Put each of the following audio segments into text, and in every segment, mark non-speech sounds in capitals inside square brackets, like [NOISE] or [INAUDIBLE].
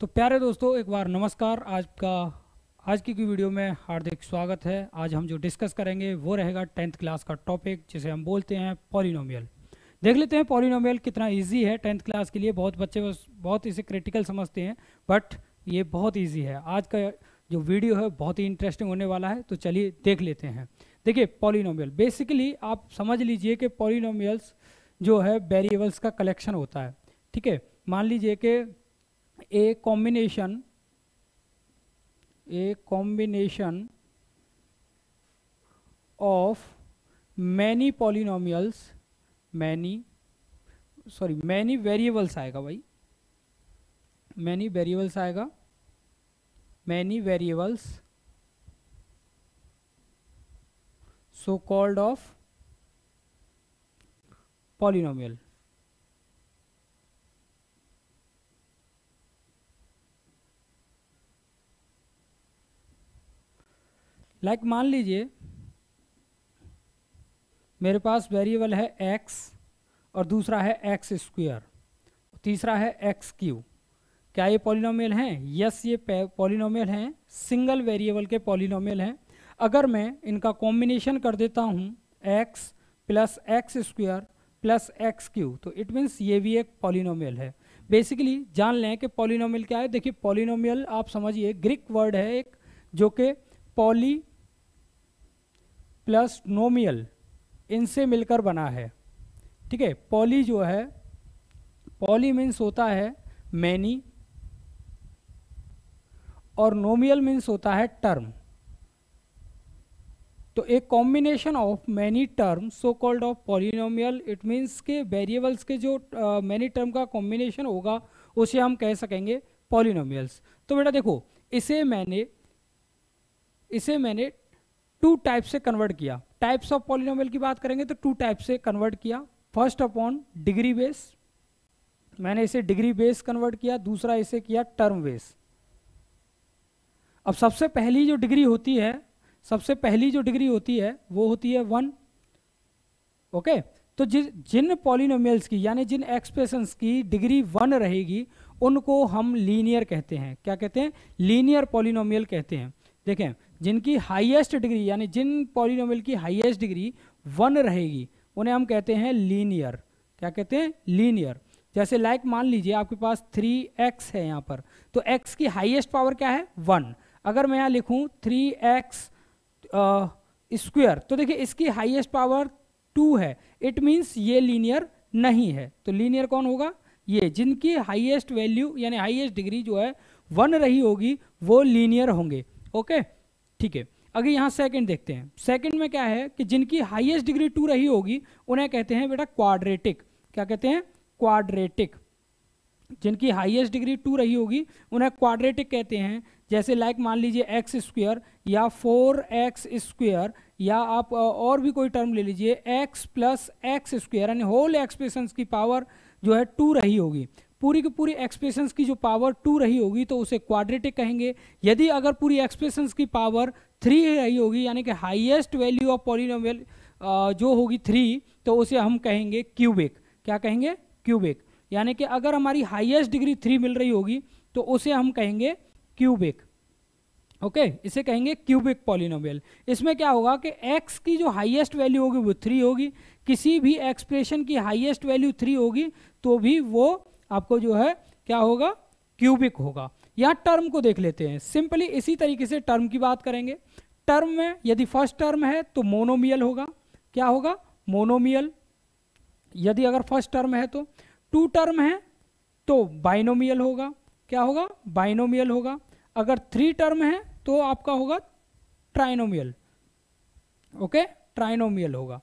तो प्यारे दोस्तों एक बार नमस्कार आज का आज की वीडियो में हार्दिक स्वागत है आज हम जो डिस्कस करेंगे वो रहेगा टेंथ क्लास का टॉपिक जिसे हम बोलते हैं पॉलिनोमियल देख लेते हैं पॉलिनोमियल कितना इजी है टेंथ क्लास के लिए बहुत बच्चे बस बहुत इसे क्रिटिकल समझते हैं बट ये बहुत ईजी है आज का जो वीडियो है बहुत ही इंटरेस्टिंग होने वाला है तो चलिए देख लेते हैं देखिए पॉलिनोमियल बेसिकली आप समझ लीजिए कि पॉलिनोमियल्स जो है वेरिएबल्स का कलेक्शन होता है ठीक है मान लीजिए कि a combination a combination of many polynomials many sorry many variables आएगा भाई मैनी वेरिएबल्स आएगा many variables so called of polynomial like like मान लीजिए मेरे पास वेरिएबल है एक्स और दूसरा है एक्स स्क्वेयर तीसरा है एक्स क्यू क्या ये पॉलिनोमियल हैं यस ये पॉलिनोमियल हैं सिंगल वेरिएबल के पॉलिनोमियल हैं अगर मैं इनका कॉम्बिनेशन कर देता हूँ x plus x square plus x cube तो इट मीन्स ये भी एक पॉलिनोमियल है बेसिकली जान लें कि पॉलिनोमियल क्या है देखिए पॉलिनोमियल आप समझिए ग्रीक वर्ड है एक जो कि पॉली प्लस नोमियल इनसे मिलकर बना है ठीक है पॉली जो है पॉली मीन्स होता है मैनी और नोमियल मीन्स होता है टर्म तो एक combination of many term so called of polynomial it means के वेरिएबल्स के जो मैनी uh, टर्म का कॉम्बिनेशन होगा उसे हम कह सकेंगे पॉलिनोमियल्स तो बेटा देखो इसे मैंने इसे मैंने टू टाइप से कन्वर्ट किया टाइप्स ऑफ पॉलिनोमियल की बात करेंगे तो टू टाइप से कन्वर्ट किया फर्स्ट अपॉन डिग्री बेस मैंने इसे डिग्री बेस कन्वर्ट किया दूसरा इसे किया टर्म बेस अब सबसे पहली जो डिग्री होती है सबसे पहली जो डिग्री होती है वो होती है वन ओके तो जि, जिन पॉलिनोमियल्स की यानी जिन एक्सप्रेशन की डिग्री वन रहेगी उनको हम लीनियर कहते हैं क्या कहते हैं लीनियर पॉलिनोमियल कहते हैं देखें जिनकी हाईएस्ट डिग्री यानी जिन पॉलिनोमल की हाईएस्ट डिग्री वन रहेगी उन्हें हम कहते हैं लीनियर क्या कहते हैं लीनियर जैसे लाइक like मान लीजिए आपके पास थ्री एक्स है यहाँ पर तो एक्स की हाईएस्ट पावर क्या है वन अगर मैं यहाँ लिखूँ थ्री एक्स स्क्वेयर तो देखिए इसकी हाइएस्ट पावर टू है इट मीन्स ये लीनियर नहीं है तो लीनियर कौन होगा ये जिनकी हाईएस्ट वैल्यू यानी हाईएस्ट डिग्री जो है वन रही होगी वो लीनियर होंगे ओके okay? ठीक है अगर यहाँ सेकंड देखते हैं सेकंड में क्या है कि जिनकी हाईएस्ट डिग्री टू रही होगी उन्हें कहते हैं बेटा क्वाड्रेटिक क्या कहते हैं क्वाड्रेटिक जिनकी हाईएस्ट डिग्री टू रही होगी उन्हें क्वाड्रेटिक कहते हैं जैसे लाइक मान लीजिए एक्स स्क्वेयर या फोर एक्स स्क्वेयर या आप और भी कोई टर्म ले लीजिए एक्स प्लस एक्स स्क्वेयर यानी होल एक्सप्रेशन की पावर जो है टू रही होगी पूरी की पूरी एक्सप्रेशंस की जो पावर टू रही होगी तो उसे क्वाड्रेटिक कहेंगे यदि अगर पूरी एक्सप्रेशंस की पावर थ्री रही होगी यानी कि हाईएस्ट वैल्यू ऑफ पॉलिनोमियल जो होगी थ्री तो उसे हम कहेंगे क्यूबिक क्या कहेंगे क्यूबिक यानी कि अगर हमारी हाइएस्ट डिग्री थ्री मिल रही होगी तो उसे हम कहेंगे क्यूबिक ओके okay, इसे कहेंगे क्यूबिक पॉलिनोमियल इसमें क्या होगा कि x की जो हाईएस्ट वैल्यू होगी वो थ्री होगी किसी भी एक्सप्रेशन की हाईएस्ट वैल्यू थ्री होगी तो भी वो आपको जो है क्या होगा क्यूबिक होगा यहाँ टर्म को देख लेते हैं सिंपली इसी तरीके से टर्म की बात करेंगे टर्म में यदि फर्स्ट टर्म है तो मोनोमियल होगा क्या होगा मोनोमियल यदि अगर फर्स्ट टर्म है तो टू टर्म है तो बाइनोमियल होगा क्या होगा बाइनोमियल होगा अगर थ्री टर्म है तो आपका होगा ट्राइनोमियल ओके ट्राइनोमियल होगा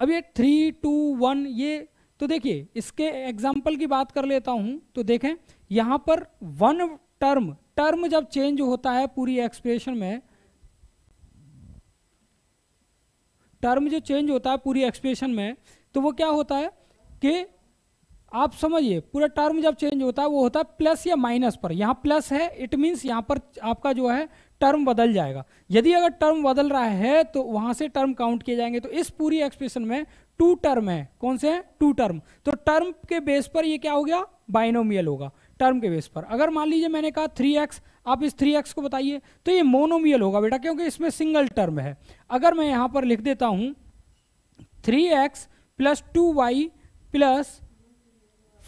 अब ये थ्री टू वन ये तो देखिए इसके एग्जाम्पल की बात कर लेता हूं तो देखें यहां पर वन टर्म टर्म जब चेंज होता है पूरी एक्सप्रेशन में टर्म जो चेंज होता है पूरी एक्सप्रेशन में तो वो क्या होता है कि आप समझिए पूरा टर्म जब चेंज होता है वो होता है प्लस या माइनस पर यहां प्लस है इट मींस यहां पर आपका जो है टर्म बदल जाएगा यदि अगर टर्म बदल रहा है तो वहां से टर्म काउंट किए जाएंगे तो इस पूरी एक्सप्रेशन में टू टर्म है कौन से हैं टू टर्म तो टर्म के बेस पर ये क्या हो गया बाइनोमियल होगा टर्म के बेस पर अगर मान लीजिए मैंने कहा थ्री एक्स आप इस थ्री एक्स को बताइए तो ये मोनोमियल होगा बेटा क्योंकि इसमें सिंगल टर्म है अगर मैं यहाँ पर लिख देता हूँ three x plus two y plus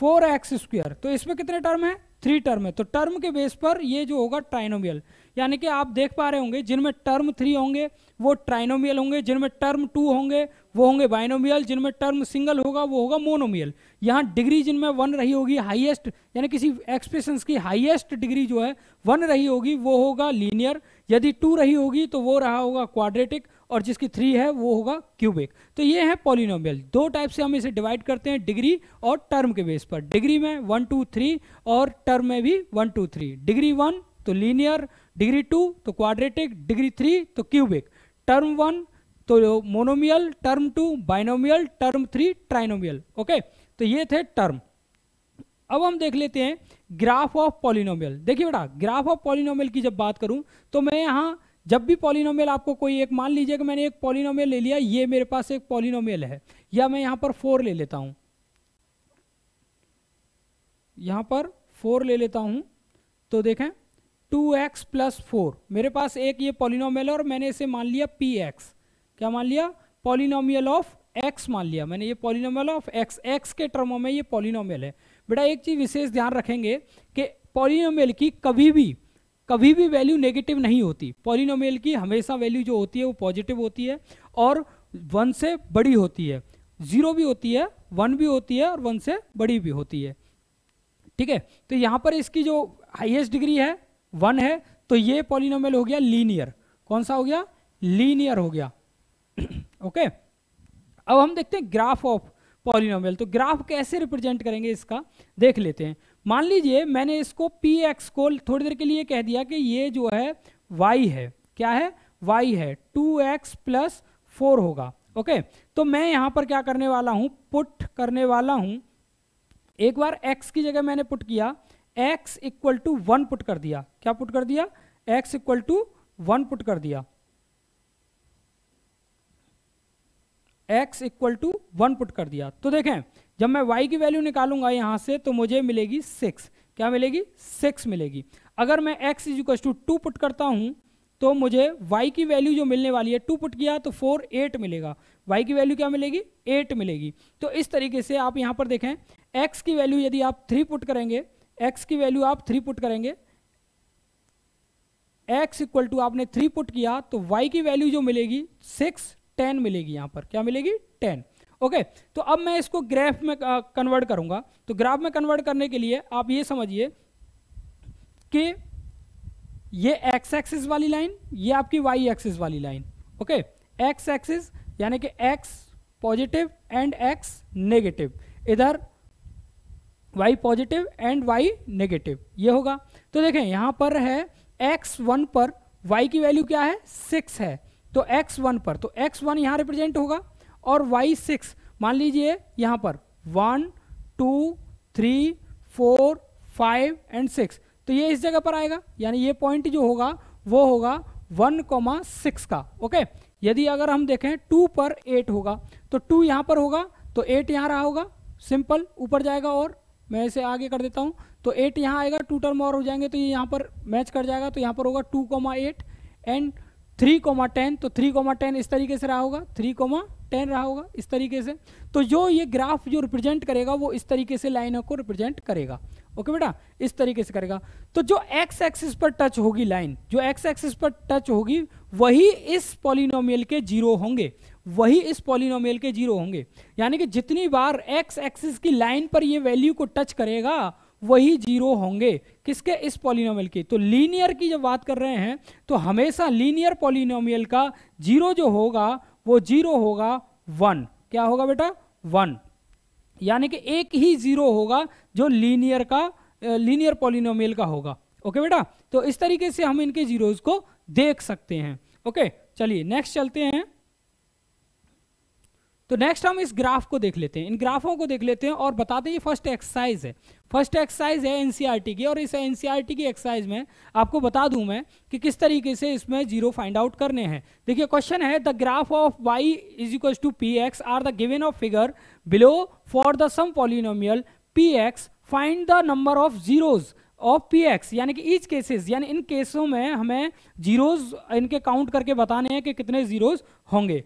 four x square तो इसमें कितने टर्म है थ्री टर्म है तो टर्म के बेस पर ये जो होगा ट्राइनोमियल यानी कि आप देख पा रहे होंगे जिनमें टर्म थ्री होंगे वो ट्राइनोमियल होंगे जिनमें टर्म टू होंगे वो होंगे बाइनोमियल जिनमें टर्म सिंगल होगा वो होगा मोनोमियल यहाँ डिग्री जिनमें वन रही होगी हाईएस्ट यानी किसी एक्सप्रेशन की हाईएस्ट डिग्री जो है वन रही होगी वो होगा लीनियर यदि टू रही होगी तो वो रहा होगा क्वाड्रेटिक और जिसकी थ्री है वो होगा क्यूबिक तो ये है पॉलिनोमियल दो टाइप से हम इसे डिवाइड करते हैं डिग्री और टर्म के बेस पर डिग्री में वन टू थ्री और टर्म में भी one two three degree one तो लीनियर डिग्री टू तो क्वाड्रेटिक डिग्री थ्री तो क्यूबिक टर्म वन तो monomial term two binomial term three trinomial okay तो ये थे टर्म अब हम देख लेते हैं ग्राफ ऑफ पॉलिनोमियल देखिए बेटा ग्राफ ऑफ पॉलिनोमियल की जब बात करूं तो मैं यहां जब भी पॉलिनोमियल आपको कोई एक मान लीजिए कि मैंने एक पॉलिनोमियल ले लिया ये मेरे पास एक पॉलिनोमियल है या मैं यहां पर फोर ले लेता हूं यहां पर फोर ले लेता हूं तो देखें टू एक्स प्लस फोर मेरे पास एक ये पॉलिनोमियल और मैंने इसे मान लिया पी एक्स क्या मान लिया पॉलिनोमियल ऑफ एक्स मान लिया मैंने ये पॉलिनोमियल ऑफ एक्स एक्स के टर्मों में ये पॉलिनोमियल है बेटा एक चीज़ विशेष ध्यान रखेंगे कि पॉलिनोमियल की कभी भी कभी भी वैल्यू नेगेटिव नहीं होती पॉलिनोमियल की हमेशा वैल्यू जो होती है वो पॉजिटिव होती है और वन से बड़ी होती है जीरो भी होती है वन भी होती है और वन से बड़ी भी होती है ठीक है तो यहाँ पर इसकी जो हाईएस्ट डिग्री है वन है तो ये पॉलिनोमल हो गया लीनियर कौन सा हो गया लीनियर हो गया ओके [CLEARS THROAT] okay? अब हम देखते हैं ग्राफ ऑफ पॉलिनोमियल तो ग्राफ कैसे रिप्रेजेंट करेंगे इसका देख लेते हैं मान लीजिए मैंने इसको पी एक्स को थोड़ी देर के लिए कह दिया कि ये जो है वाई है क्या है वाई है टू एक्स प्लस फोर होगा ओके तो मैं यहां पर क्या करने वाला हूं पुट करने वाला हूं एक बार एक्स की जगह मैंने पुट किया x equal to one put कर दिया क्या पुट कर दिया x equal to one put कर दिया x equal to one put कर दिया तो देखें जब मैं y की वैल्यू निकालूंगा यहां से तो मुझे मिलेगी सिक्स क्या मिलेगी सिक्स मिलेगी अगर मैं x equals to two put करता हूं तो मुझे y की वैल्यू जो मिलने वाली है टू पुट किया तो फोर एट मिलेगा y की वैल्यू क्या मिलेगी एट मिलेगी तो इस तरीके से आप यहां पर देखें x की वैल्यू यदि आप थ्री पुट करेंगे एक्स की वैल्यू आप थ्री पुट करेंगे एक्स इक्वल टू आपने थ्री पुट किया तो वाई की वैल्यू जो मिलेगी सिक्स टेन मिलेगी यहां पर क्या मिलेगी टेन ओके तो अब मैं इसको ग्राफ में कन्वर्ट करूंगा तो ग्राफ में कन्वर्ट करने के लिए आप ये समझिए कि ये एक्स एक्सिस वाली लाइन ये आपकी वाई एक्सिस वाली लाइन ओके एक्स एक्सिस यानी कि x positive and x negative इधर y positive and y negative ये होगा तो देखें यहाँ पर है एक्स वन पर वाई की वैल्यू क्या है सिक्स है तो एक्स वन पर तो एक्स वन यहाँ रिप्रेजेंट होगा और वाई सिक्स मान लीजिए यहाँ पर one two three four five and six तो ये इस जगह पर आएगा यानी ये पॉइंट जो होगा वो होगा वन कोमा सिक्स का ओके यदि अगर हम देखें टू पर एट होगा तो टू यहाँ पर होगा तो एट यहाँ रहा होगा सिंपल ऊपर जाएगा और मैं इसे आगे कर देता हूँ तो एट यहाँ आएगा टू टर्म और हो जाएंगे तो ये यहाँ पर मैच कर जाएगा तो यहाँ पर होगा two comma eight and three comma ten तो थ्री कोमा टेन इस तरीके से रहा होगा थ्री कोमा टेन रहा होगा इस तरीके से तो जो ये ग्राफ जो रिप्रेजेंट करेगा वो इस तरीके से लाइनों को रिप्रेजेंट करेगा ओके बेटा इस तरीके से करेगा तो जो एक्स एक्सिस पर टच होगी लाइन जो एक्स एक्सिस पर टच होगी वही इस पॉलिनोमियल के जीरो होंगे वही इस पॉलिनोमियल के जीरो होंगे यानी कि जितनी बार एक्स एक्सिस की लाइन पर ये वैल्यू को टच करेगा वही जीरो होंगे किसके इस पॉलिनोमियल के तो लीनियर की जब बात कर रहे हैं तो हमेशा लीनियर पॉलिनोमियल का जीरो जो होगा वो जीरो होगा वन क्या होगा बेटा वन यानी कि एक ही जीरो होगा जो लीनियर का लीनियर पॉलिनोमियल का होगा ओके बेटा तो इस तरीके से हम इनके जीरोज को देख सकते हैं ओके चलिए नेक्स्ट चलते हैं तो नेक्स्ट हम इस ग्राफ को देख लेते हैं इन ग्राफों को देख लेते हैं और बताते हैं ये फर्स्ट एक्सरसाइज है फर्स्ट एक्सरसाइज है एनसीईआरटी e की और इस एनसीईआरटी e की एक्सरसाइज में आपको बता दूं मैं कि किस तरीके से इसमें जीरो फाइंड आउट करने हैं देखिए क्वेश्चन है the graph of y is equal to p x are the given of figure below for the some polynomial p x find the number of zeros of p x यानी कि each cases यानी इन केसों में हमें zeros इनके count करके बताने हैं कि कितने जीरोज़ होंगे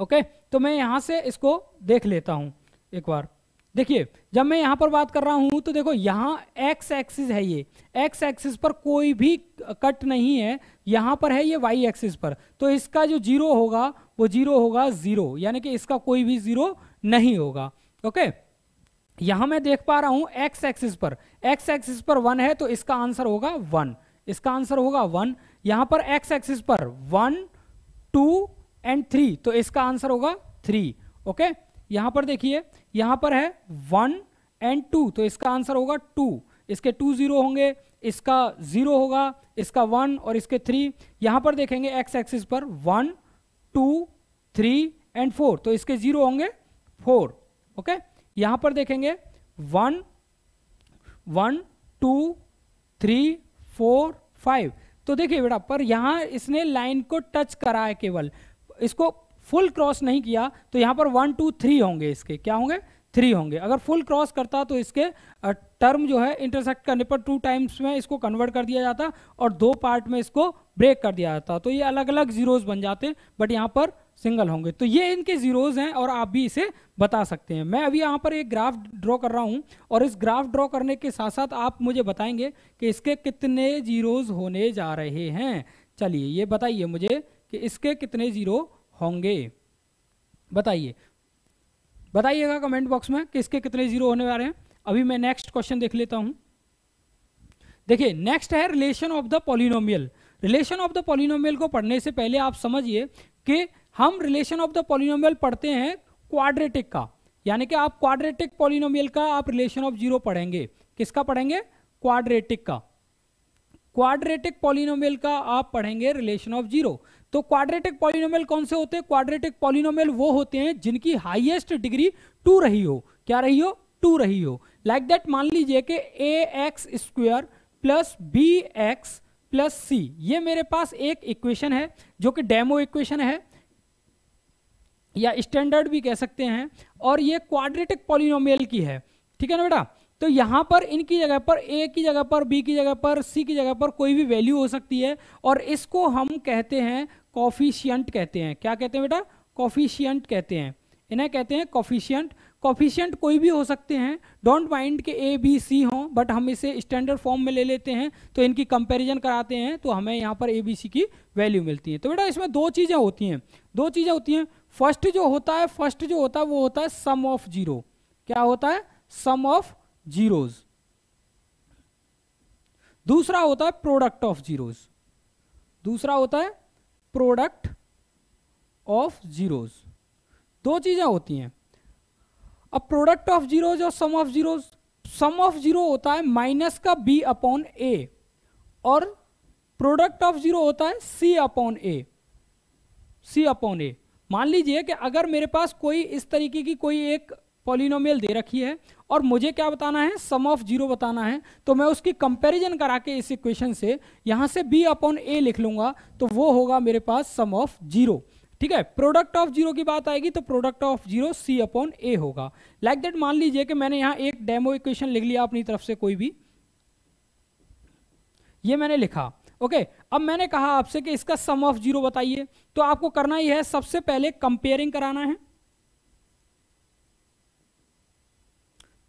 ओके तो मैं यहाँ से इसको देख लेता हूँ एक बार देखिए जब मैं यहाँ पर बात कर रहा हूँ तो देखो यहाँ एक्स एक्सिस है ये एक्स एक्सिस पर कोई भी कट नहीं है यहाँ पर है ये वाई एक्सिस पर तो इसका जो जीरो होगा वो जीरो होगा जीरो यानी कि इसका कोई भी जीरो नहीं होगा ओके यहाँ मैं देख पा रहा हूँ एक्स एक्सिस पर एक्स एक्सिस पर वन है तो इसका आंसर होगा वन इसका आंसर होगा वन यहाँ पर एक्स एक्सिस पर वन टू एंड थ्री तो इसका आंसर होगा थ्री ओके यहां पर देखिए यहां पर है वन एंड टू तो इसका आंसर होगा टू इसके टू जीरो होंगे इसका जीरो होगा इसका वन और इसके थ्री यहां पर देखेंगे एक्स एक्सिस पर one two three and four तो इसके जीरो होंगे फोर ओके यहां पर देखेंगे one one two three four five तो देखिए बेटा पर यहां इसने लाइन को टच करा है केवल इसको फुल क्रॉस नहीं किया तो यहाँ पर वन टू थ्री होंगे इसके क्या होंगे थ्री होंगे अगर फुल क्रॉस करता तो इसके टर्म जो है इंटरसेक्ट करने पर टू टाइम्स में इसको कन्वर्ट कर दिया जाता और दो पार्ट में इसको ब्रेक कर दिया जाता तो ये अलग अलग जीरोज बन जाते बट यहाँ पर सिंगल होंगे तो ये इनके जीरोज हैं और आप भी इसे बता सकते हैं मैं अभी यहाँ पर एक ग्राफ ड्रॉ कर रहा हूँ और इस ग्राफ ड्रॉ करने के साथ साथ आप मुझे बताएंगे कि इसके कितने जीरोज होने जा रहे हैं चलिए ये बताइए मुझे कि इसके कितने ज़ीरो होंगे बताइए बताइएगा कमेंट बॉक्स में कि इसके कितने ज़ीरो होने वाले हैं अभी मैं नेक्स्ट क्वेश्चन देख लेता हूं देखिए नेक्स्ट है relation of the polynomial relation of the polynomial को पढ़ने से पहले आप समझिए कि हम रिलेशन ऑफ द पॉलिनोमियल पढ़ते हैं क्वाड्रेटिक का यानी कि आप क्वाड्रेटिक पॉलिनोमियल का आप रिलेशन ऑफ जीरो पढ़ेंगे किसका पढ़ेंगे क्वाड्रेटिक का क्वाड्रेटिक पॉलिनोमियल का आप पढ़ेंगे रिलेशन ऑफ जीरो तो क्वाड्रेटिक पॉलिनोमियल कौन से होते हैं क्वाड्रेटिक पॉलिनोमियल वो होते हैं जिनकी हाइएस्ट डिग्री टू रही हो क्या रही हो टू रही हो लाइक like दैट मान लीजिए कि a x square plus b x plus c ये मेरे पास एक इक्वेशन है जो कि डेमो इक्वेशन है या स्टैंडर्ड भी कह सकते हैं और ये क्वाड्रेटिक पॉलिनोमियल की है ठीक है ना बेटा तो यहाँ पर इनकी जगह पर ए की जगह पर बी की जगह पर सी की जगह पर कोई भी वैल्यू हो सकती है और इसको हम कहते हैं कॉफिशियंट कहते हैं क्या कहते हैं बेटा कॉफिशियंट कहते हैं इन्हें कहते हैं कॉफिशियंट कॉफिशियंट कोई भी हो सकते हैं डोंट माइंड के ए बी सी हों बट हम इसे स्टैंडर्ड फॉर्म में ले लेते हैं तो इनकी कंपेरिजन कराते हैं तो हमें यहाँ पर ए बी सी की वैल्यू मिलती है तो बेटा इसमें दो चीज़ें होती हैं दो चीज़ें होती हैं फर्स्ट जो होता है फर्स्ट जो होता है वो होता है सम ऑफ जीरो क्या होता है सम ऑफ जीरोज दूसरा होता है प्रोडक्ट ऑफ जीरोज दूसरा होता है प्रोडक्ट ऑफ जीरोज दो चीजें होती हैं अब प्रोडक्ट ऑफ जीरोज और sum of zeros sum of zero होता है माइनस का बी अपॉन ए और प्रोडक्ट ऑफ जीरो होता है सी अपॉन ए सी अपॉन ए मान लीजिए कि अगर मेरे पास कोई इस तरीके की कोई एक पॉलिनोमियल दे रखी है और मुझे क्या बताना है सम ऑफ जीरो बताना है तो मैं उसकी कंपैरिजन करा के इस इक्वेशन से यहाँ से बी अपॉन ए लिख लूंगा तो वो होगा मेरे पास सम ऑफ जीरो ठीक है प्रोडक्ट ऑफ जीरो की बात आएगी तो product of zero c upon a होगा लाइक like दैट मान लीजिए कि मैंने यहाँ एक डेमो इक्वेशन लिख लिया अपनी तरफ से कोई भी ये मैंने लिखा ओके okay, अब मैंने कहा आपसे कि इसका सम ऑफ जीरो बताइए तो आपको करना ही है सबसे पहले कंपेयरिंग कराना है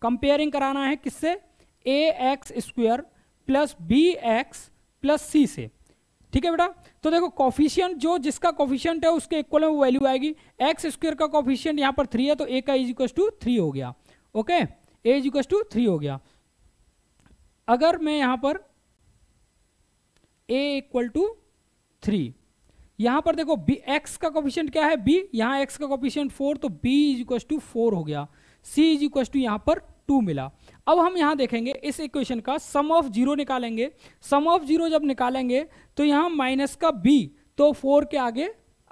कंपेयरिंग कराना है किससे a x square plus b x plus c से ठीक है बेटा तो देखो कॉफिशियंट जो जिसका कॉफिशियंट है उसके इक्वल में वो वैल्यू आएगी एक्स स्क्वेयर का कॉफिशियंट यहाँ पर थ्री है तो ए का इज इक्वस टू थ्री हो गया okay a is equals to three हो गया अगर मैं यहाँ पर ए इक्वल टू थ्री यहाँ पर देखो बी एक्स का कॉफिशियंट क्या है बी यहाँ एक्स का कॉफिशियंट फोर तो b is equals to four हो गया c इज इक्व टू यहाँ पर टू मिला अब हम यहाँ देखेंगे इस इक्वेशन का सम ऑफ जीरो निकालेंगे सम ऑफ जीरो जब निकालेंगे तो यहाँ माइनस का b तो फोर के आगे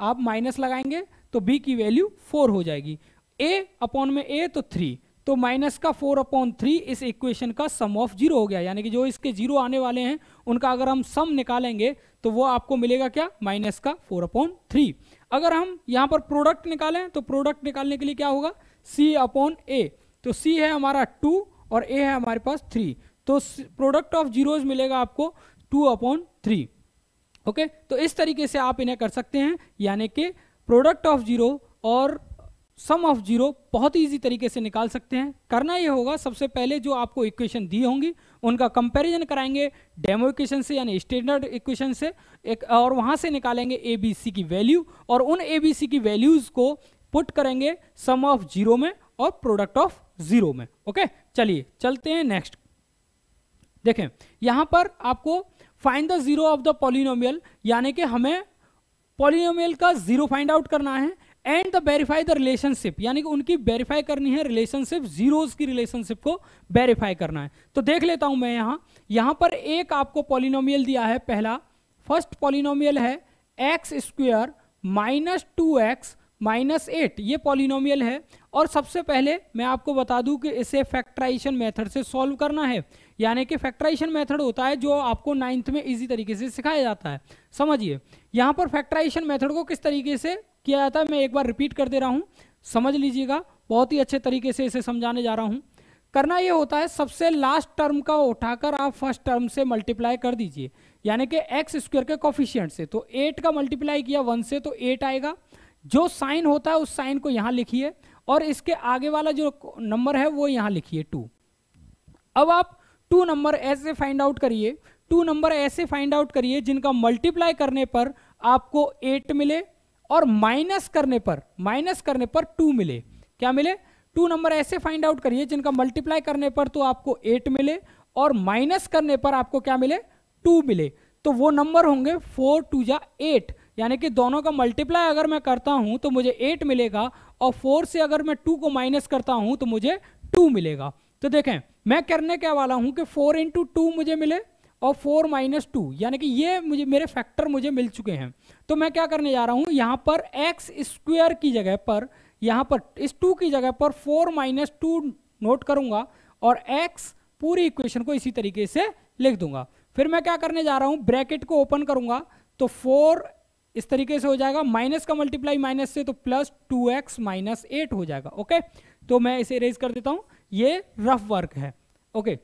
आप माइनस लगाएंगे तो b की वैल्यू फोर हो जाएगी a अपॉन में a तो थ्री तो माइनस का फोर अपॉन थ्री इस इक्वेशन का सम ऑफ जीरो हो गया यानी कि जो इसके जीरो आने वाले हैं उनका अगर हम सम निकालेंगे तो वो आपको मिलेगा क्या माइनस का फोर अपॉन थ्री अगर हम यहाँ पर प्रोडक्ट निकालें तो प्रोडक्ट निकालने के लिए क्या होगा सी अपॉन ए तो सी है हमारा टू और ए है हमारे पास थ्री तो प्रोडक्ट ऑफ जीरोज मिलेगा आपको टू अपॉन थ्री ओके तो इस तरीके से आप इन्हें कर सकते हैं यानी कि प्रोडक्ट ऑफ जीरो और सम ऑफ जीरो बहुत ईजी तरीके से निकाल सकते हैं करना ये होगा सबसे पहले जो आपको इक्वेशन दी होंगी उनका कंपैरिजन कराएंगे डेमो इक्वेशन से यानी स्टैंडर्ड इक्वेशन से एक और वहाँ से निकालेंगे ए बी सी की वैल्यू और उन ए बी सी की वैल्यूज़ को पुट करेंगे सम ऑफ जीरो में और प्रोडक्ट ऑफ जीरो में ओके चलिए चलते हैं नेक्स्ट देखें यहां पर आपको find the zero of the polynomial यानी कि हमें पॉलिनोमियल का जीरो फाइंड आउट करना है and the verify the relationship यानी कि उनकी वेरीफाई करनी है रिलेशनशिप जीरोज की रिलेशनशिप को वेरीफाई करना है तो देख लेता हूं मैं यहां यहां पर एक आपको पॉलिनोमियल दिया है पहला फर्स्ट पॉलिनोमियल है x square minus two x minus eight ये पॉलिनोमियल है और सबसे पहले मैं आपको बता दूं कि इसे फैक्टराइजेशन मेथड से सॉल्व करना है यानी कि फैक्टराइजेशन मेथड होता है जो आपको नाइन्थ में इजी तरीके से सिखाया जाता है समझिए यहाँ पर फैक्टराइजेशन मेथड को किस तरीके से किया जाता है मैं एक बार रिपीट कर दे रहा हूँ समझ लीजिएगा बहुत ही अच्छे तरीके से इसे समझाने जा रहा हूँ करना ये होता है सबसे लास्ट टर्म का उठाकर आप फर्स्ट टर्म से मल्टीप्लाई कर दीजिए यानी कि एक्स स्क्वेयर के कॉफिशियंट से तो एट का मल्टीप्लाई किया वन से तो एट आएगा जो साइन होता है उस साइन को यहां लिखिए और इसके आगे वाला जो नंबर है वो यहां लिखिए टू अब आप टू नंबर ऐसे फाइंड आउट करिए टू नंबर ऐसे फाइंड आउट करिए जिनका मल्टीप्लाई करने पर आपको एट मिले और माइनस करने पर माइनस करने पर टू मिले क्या मिले टू नंबर ऐसे फाइंड आउट करिए जिनका मल्टीप्लाई करने पर तो आपको एट मिले और माइनस करने पर आपको क्या मिले टू मिले तो वो नंबर होंगे फोर टू या एट यानी कि दोनों का मल्टीप्लाई अगर मैं करता हूँ तो मुझे एट मिलेगा और फोर से अगर मैं टू को माइनस करता हूँ तो मुझे टू मिलेगा तो देखें मैं करने क्या वाला हूँ कि फोर इंटू टू मुझे मिले और फोर माइनस टू यानी कि ये मुझे मेरे फैक्टर मुझे मिल चुके हैं तो मैं क्या करने जा रहा हूँ यहाँ पर एक्स स्क्वेयर की जगह पर यहाँ पर इस टू की जगह पर फोर माइनस टू नोट करूँगा और एक्स पूरी इक्वेशन को इसी तरीके से लिख दूंगा फिर मैं क्या करने जा रहा हूँ ब्रैकेट को ओपन करूँगा तो फोर इस तरीके से हो जाएगा माइनस का मल्टीप्लाई माइनस से तो plus two x minus eight हो जाएगा ओके तो मैं इसे रेज कर देता हूं ये रफ वर्क है ओके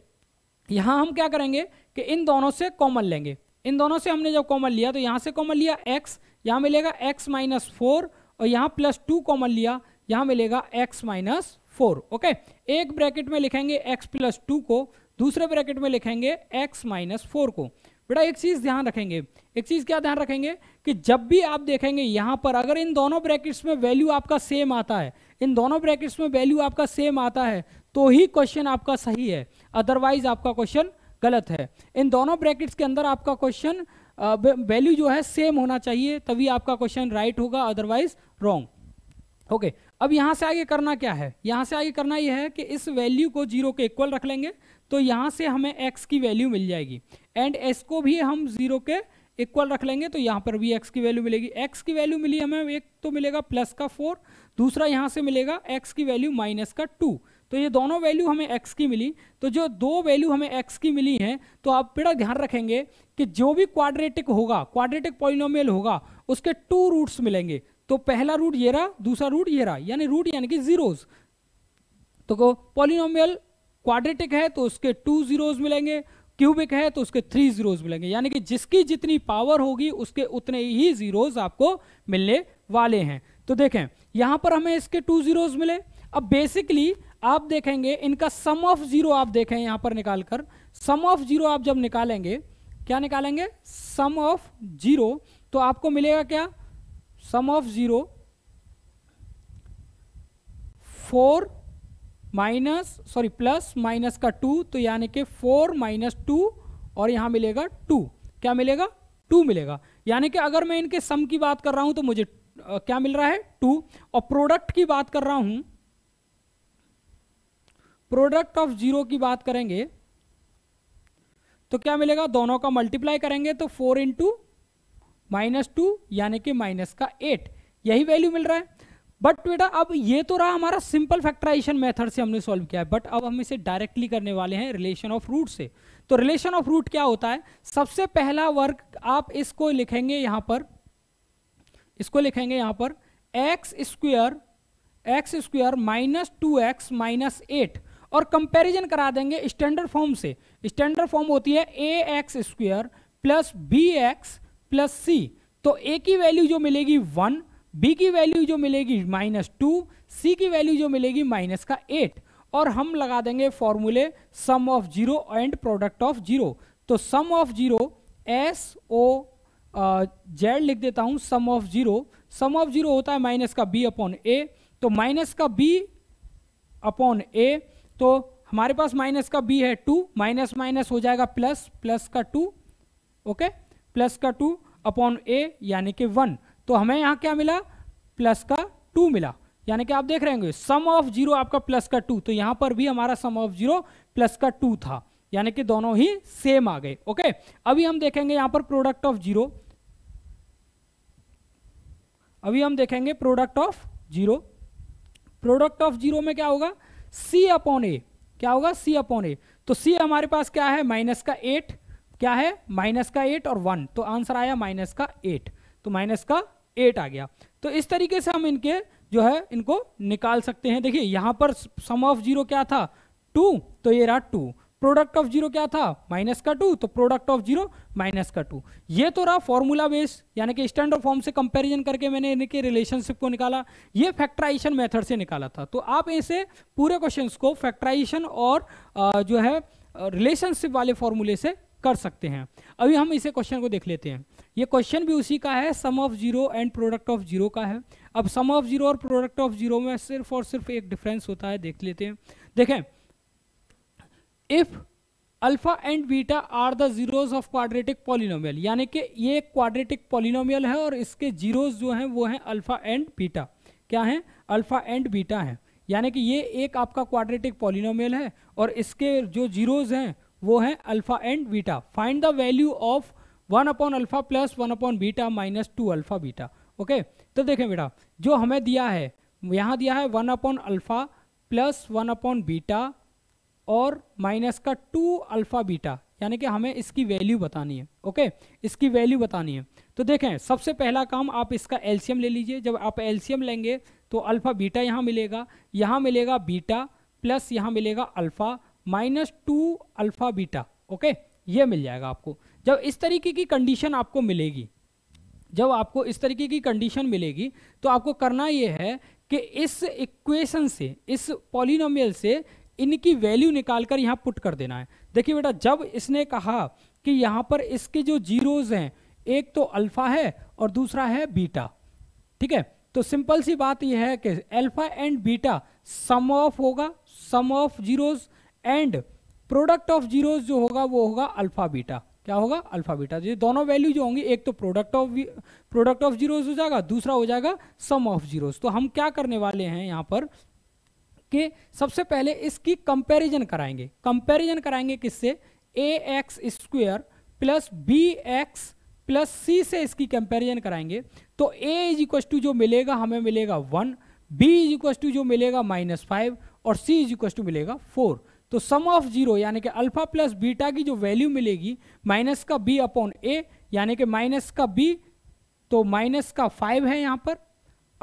यहां हम क्या करेंगे कि इन दोनों से कॉमन लेंगे इन दोनों से हमने जब कॉमन लिया तो यहां से कॉमन लिया एक्स यहां मिलेगा एक्स माइनस फोर और यहां प्लस टू कॉमन लिया यहां मिलेगा एक्स माइनस फोर ओके एक ब्रैकेट में लिखेंगे एक्स प्लस टू को दूसरे ब्रैकेट में लिखेंगे एक्स माइनस फोर को बेटा एक चीज़ ध्यान रखेंगे एक चीज़ क्या ध्यान रखेंगे कि जब भी आप देखेंगे यहां पर अगर इन दोनों ब्रैकेट्स में वैल्यू आपका सेम आता है इन दोनों ब्रैकेट्स में वैल्यू आपका सेम आता है तो ही क्वेश्चन आपका सही है अदरवाइज आपका क्वेश्चन गलत है इन दोनों ब्रैकेट्स के अंदर आपका क्वेश्चन वैल्यू जो है सेम होना चाहिए तभी आपका क्वेश्चन राइट होगा अदरवाइज रॉन्ग ओके अब यहां से आगे करना क्या है यहां से आगे करना यह है कि इस वैल्यू को जीरो के इक्वल रख लेंगे तो यहाँ से हमें एक्स की वैल्यू मिल जाएगी एंड एस को भी हम जीरो के इक्वल रख लेंगे तो यहाँ पर भी एक्स की वैल्यू मिलेगी एक्स की वैल्यू मिली हमें एक तो मिलेगा प्लस का फोर दूसरा यहाँ से मिलेगा एक्स की वैल्यू माइनस का टू तो ये दोनों वैल्यू हमें एक्स की मिली तो जो दो वैल्यू हमें एक्स की मिली हैं तो आप बड़ा ध्यान रखेंगे कि जो भी क्वाड्रेटिक होगा क्वाड्रेटिक पॉलिनोमियल होगा उसके टू रूट्स मिलेंगे तो पहला रूट ये रहा दूसरा रूट ये रहा यानी रूट यानी कि जीरोज तो पॉलिनोमियल क्वाड्रेटिक है तो उसके टू जीरोज मिलेंगे क्यूबिक है तो उसके थ्री जीरोज मिलेंगे यानी कि जिसकी जितनी पावर होगी उसके उतने ही जीरोज आपको मिलने वाले हैं तो देखें यहां पर हमें इसके टू जीरोज मिले अब बेसिकली आप देखेंगे इनका सम ऑफ जीरो आप देखें यहां पर निकालकर सम ऑफ जीरो आप जब निकालेंगे क्या निकालेंगे सम ऑफ जीरो तो आपको मिलेगा क्या sum of zero four minus sorry plus minus का टू तो यानी कि फोर माइनस टू और यहाँ मिलेगा टू क्या मिलेगा टू मिलेगा यानी कि अगर मैं इनके सम की बात कर रहा हूँ तो मुझे आ, क्या मिल रहा है टू और प्रोडक्ट की बात कर रहा हूँ प्रोडक्ट ऑफ जीरो की बात करेंगे तो क्या मिलेगा दोनों का मल्टीप्लाई करेंगे तो फोर इंटू माइनस टू यानी कि माइनस का एट यही वैल्यू मिल रहा है बट बेटा अब ये तो रहा हमारा सिंपल फैक्टराइजेशन मेथड से हमने सॉल्व किया है बट अब हम इसे डायरेक्टली करने वाले हैं रिलेशन ऑफ रूट से तो रिलेशन ऑफ रूट क्या होता है सबसे पहला वर्क आप इसको लिखेंगे यहां पर इसको लिखेंगे यहां पर x square x square minus two x minus eight और कंपेरिजन करा देंगे स्टैंडर्ड फॉर्म से स्टैंडर्ड फॉर्म होती है a x square plus b x plus c तो ए की वैल्यू जो मिलेगी वन बी की वैल्यू जो मिलेगी माइनस टू सी की वैल्यू जो मिलेगी माइनस का एट और हम लगा देंगे फॉर्मूले sum of zero and product of zero तो sum of zero S O Z लिख देता हूँ sum of zero sum of zero होता है माइनस का बी अपॉन ए तो माइनस का बी अपॉन ए तो हमारे पास माइनस का बी है टू माइनस माइनस हो जाएगा प्लस प्लस का टू ओके प्लस का टू अपॉन ए यानी कि वन तो हमें यहाँ क्या मिला प्लस का टू मिला यानी कि आप देख रहे होंगे सम ऑफ जीरो आपका प्लस का टू तो यहाँ पर भी हमारा सम ऑफ जीरो प्लस का टू था यानी कि दोनों ही सेम आ गए ओके अभी हम देखेंगे यहाँ पर प्रोडक्ट ऑफ जीरो अभी हम देखेंगे product of zero product of zero में क्या होगा सी अपॉन ए क्या होगा सी अपॉन ए तो सी हमारे पास क्या है माइनस का एट क्या है माइनस का एट और वन तो आंसर आया माइनस का एट तो माइनस का एट आ गया तो इस तरीके से हम इनके जो है इनको निकाल सकते हैं देखिए यहाँ पर सम ऑफ जीरो क्या था टू तो ये रहा टू प्रोडक्ट ऑफ जीरो क्या था माइनस का टू तो प्रोडक्ट ऑफ जीरो माइनस का टू ये तो रहा फॉर्मूला बेस यानी कि स्टैंडर्ड फॉर्म से कंपैरिजन करके मैंने इनके रिलेशनशिप को निकाला ये फैक्टराइजेशन मेथड से निकाला था तो आप ऐसे पूरे क्वेश्चंस को फैक्टराइजेशन और जो है रिलेशनशिप वाले फॉर्मूले से कर सकते हैं अभी हम इसे क्वेश्चन को देख लेते हैं ये क्वेश्चन भी उसी का है sum of zero and product of zero का है अब सम ऑफ जीरो और प्रोडक्ट ऑफ जीरो में सिर्फ और सिर्फ एक डिफरेंस होता है देख लेते हैं देखें if alpha and beta are the zeros of quadratic polynomial यानी कि ये क्वाड्रेटिक पॉलिनोमियल है और इसके जीरोज जो हैं वो हैं अल्फा एंड बीटा क्या हैं अल्फा एंड बीटा हैं यानी कि ये एक आपका क्वाड्रेटिक पॉलिनोमियल है और इसके जो जीरोज हैं वो है alpha and beta find the value of one upon alpha plus one upon beta minus two alpha beta okay तो देखें बेटा जो हमें दिया है यहाँ दिया है one upon alpha plus one upon beta और माइनस का टू अल्फा बीटा यानी कि हमें इसकी वैल्यू बतानी है ओके इसकी वैल्यू बतानी है तो देखें सबसे पहला काम आप इसका एल्शियम ले लीजिए जब आप एल्शियम लेंगे तो अल्फ़ा बीटा यहाँ मिलेगा यहाँ मिलेगा बीटा प्लस यहाँ मिलेगा alpha minus two alpha beta okay ये मिल जाएगा आपको जब इस तरीके की कंडीशन आपको मिलेगी जब आपको इस तरीके की कंडीशन मिलेगी तो आपको करना ये है कि इस इक्वेशन से इस पॉलिनोमियल से इनकी वैल्यू निकाल कर यहाँ पुट कर देना है देखिए बेटा जब इसने कहा कि यहाँ पर इसके जो जीरोज हैं एक तो अल्फ़ा है और दूसरा है बीटा ठीक है तो सिंपल सी बात यह है कि alpha and beta sum of होगा sum of zeros and product of zeros जो होगा वो होगा अल्फा बीटा क्या होगा अल्फा बीटा ये दोनों वैल्यू जो होंगी एक तो product of product of zeros हो जाएगा दूसरा हो जाएगा सम ऑफ जीरोज तो हम क्या करने वाले हैं यहाँ पर कि सबसे पहले इसकी कंपैरिजन कराएंगे कंपैरिजन कराएंगे किससे a x square plus b x plus c से इसकी कंपैरिजन कराएंगे तो ए इज इक्व टू जो मिलेगा हमें मिलेगा one b is equal to जो मिलेगा माइनस फाइव और सी इज इक्व टू मिलेगा फोर तो सम ऑफ जीरो यानी कि अल्फा प्लस बीटा की जो वैल्यू मिलेगी माइनस का बी अपॉन ए यानी कि माइनस का बी तो माइनस का फाइव है यहाँ पर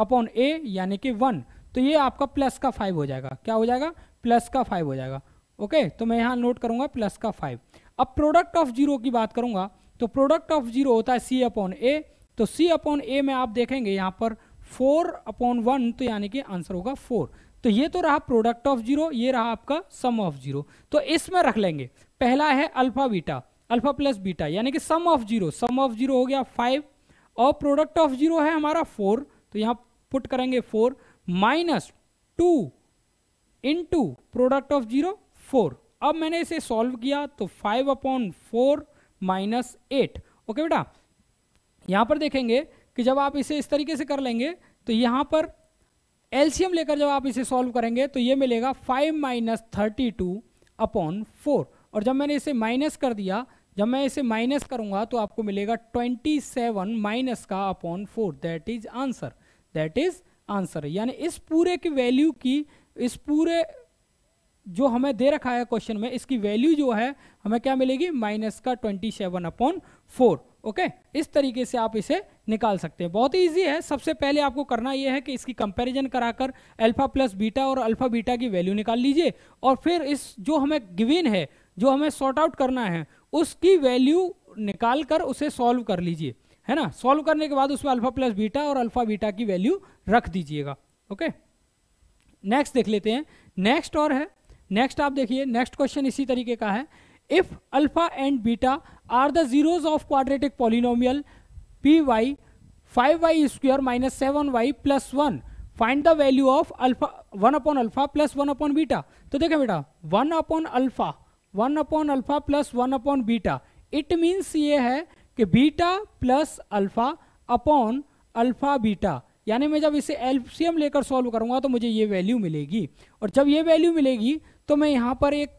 अपॉन ए यानी कि वन तो ये आपका प्लस का फाइव हो जाएगा क्या हो जाएगा प्लस का फाइव हो जाएगा ओके तो मैं यहाँ नोट करूँगा प्लस का फाइव अब प्रोडक्ट ऑफ जीरो की बात करूँगा तो प्रोडक्ट ऑफ जीरो होता है सी अपॉन ए तो सी अपॉन ए में आप देखेंगे यहाँ पर फोर अपॉन वन तो यानी कि आंसर होगा फोर तो ये तो रहा प्रोडक्ट ऑफ जीरो ये रहा आपका सम ऑफ जीरो तो इसमें रख लेंगे पहला है alpha beta alpha plus beta यानी कि sum of zero sum of zero हो गया फाइव और प्रोडक्ट ऑफ जीरो है हमारा फोर तो यहाँ पुट करेंगे four minus two in two product of zero four अब मैंने इसे सॉल्व किया तो five upon four minus eight okay बेटा यहाँ पर देखेंगे कि जब आप इसे इस तरीके से कर लेंगे तो यहाँ पर एल्सियम लेकर जब आप इसे सॉल्व करेंगे तो ये मिलेगा five minus thirty two upon four और जब मैंने इसे माइनस कर दिया जब मैं इसे माइनस करूंगा तो आपको मिलेगा ट्वेंटी सेवन माइनस का upon four that is answer that is answer यानी इस पूरे की वैल्यू की इस पूरे जो हमें दे रखा है क्वेश्चन में इसकी वैल्यू जो है हमें क्या मिलेगी माइनस का twenty seven upon four okay इस तरीके से आप इसे निकाल सकते हैं बहुत ही ईजी है सबसे पहले आपको करना यह है कि इसकी कंपैरिजन कराकर अल्फा प्लस बीटा और अल्फा बीटा की वैल्यू निकाल लीजिए और फिर इस जो हमें गिविन है जो हमें सॉर्ट आउट करना है उसकी वैल्यू निकाल कर उसे सॉल्व कर लीजिए है ना सॉल्व करने के बाद उसमें अल्फा प्लस बीटा और अल्फा बीटा की वैल्यू रख दीजिएगा ओके नेक्स्ट देख लेते हैं नेक्स्ट और है नेक्स्ट आप देखिए नेक्स्ट क्वेश्चन इसी तरीके का है if alpha and beta are the zeros of quadratic polynomial p y five y square minus seven y plus one find the value of alpha one upon alpha plus one upon beta तो देखे बेटा one upon alpha one upon alpha plus one upon beta it means ये है कि beta plus alpha upon alpha beta यानी मैं जब इसे एल्सियम लेकर सॉल्व करूंगा तो मुझे ये वैल्यू मिलेगी और जब ये वैल्यू मिलेगी तो मैं यहाँ पर एक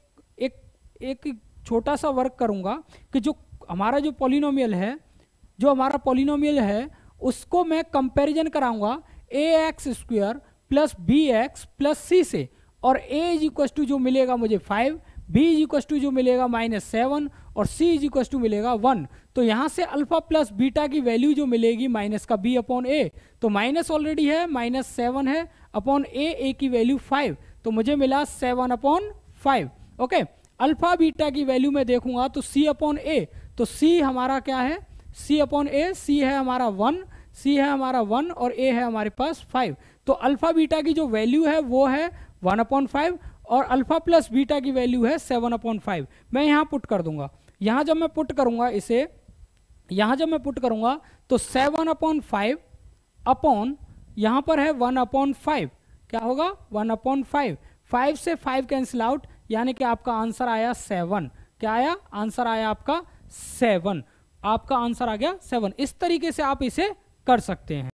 एक एक छोटा सा वर्क करूँगा कि जो हमारा जो पोलिनोमियल है जो हमारा पोलिनोमियल है उसको मैं कंपेरिजन कराऊंगा a x square plus b x plus c से और ए इज इक्व टू जो मिलेगा मुझे five b is equal to जो मिलेगा माइनस सेवन और सी इज इक्वस टू मिलेगा वन तो यहाँ से अल्फा प्लस बीटा की वैल्यू जो मिलेगी माइनस का बी अपॉन ए तो माइनस ऑलरेडी है माइनस सेवन है अपॉन ए ए की वैल्यू फाइव तो मुझे मिला seven upon five okay alpha beta की वैल्यू में देखूंगा तो सी अपॉन ए तो सी हमारा क्या है सी अपॉन ए सी है हमारा वन सी है हमारा वन और ए है हमारे पास फाइव तो अल्फा बीटा की जो वैल्यू है वो है वन अपॉन फाइव और अल्फा प्लस बीटा की वैल्यू है सेवन अपॉन फाइव मैं यहाँ पुट कर दूंगा यहाँ जब मैं पुट करूंगा इसे यहाँ जब मैं पुट करूंगा तो सेवन अपॉन फाइव अपॉन यहाँ पर है वन अपॉन फाइव क्या होगा वन अपॉन फाइव फाइव से फाइव कैंसिल आउट यानी कि आपका आंसर आया सेवन क्या आया आंसर आया आपका सेवन आपका आंसर आ गया सेवन इस तरीके से आप इसे कर सकते हैं